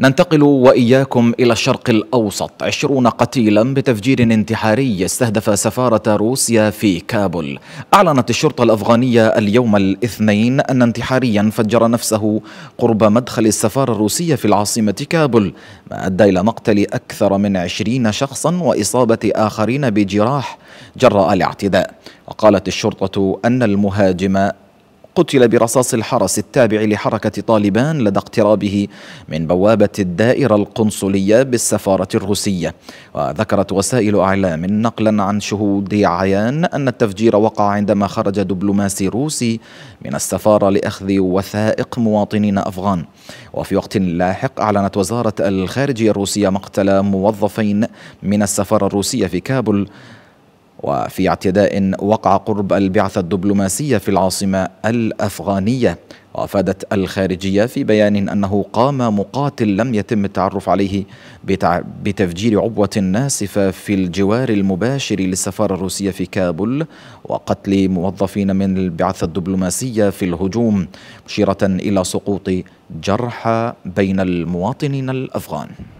ننتقل وإياكم إلى الشرق الأوسط عشرون قتيلا بتفجير انتحاري استهدف سفارة روسيا في كابول أعلنت الشرطة الأفغانية اليوم الاثنين أن انتحاريا فجر نفسه قرب مدخل السفارة الروسية في العاصمة كابول ما أدى إلى مقتل أكثر من عشرين شخصا وإصابة آخرين بجراح جراء الاعتداء وقالت الشرطة أن المهاجم قتل برصاص الحرس التابع لحركة طالبان لدى اقترابه من بوابة الدائرة القنصلية بالسفارة الروسية وذكرت وسائل أعلام نقلا عن شهود عيان أن التفجير وقع عندما خرج دبلوماسي روسي من السفارة لأخذ وثائق مواطنين أفغان وفي وقت لاحق أعلنت وزارة الخارجية الروسية مقتل موظفين من السفارة الروسية في كابل وفي اعتداء وقع قرب البعثة الدبلوماسية في العاصمة الأفغانية وأفادت الخارجية في بيان أنه قام مقاتل لم يتم التعرف عليه بتفجير عبوة ناسفة في الجوار المباشر للسفارة الروسية في كابول وقتل موظفين من البعثة الدبلوماسية في الهجوم مشيرة إلى سقوط جرحى بين المواطنين الأفغان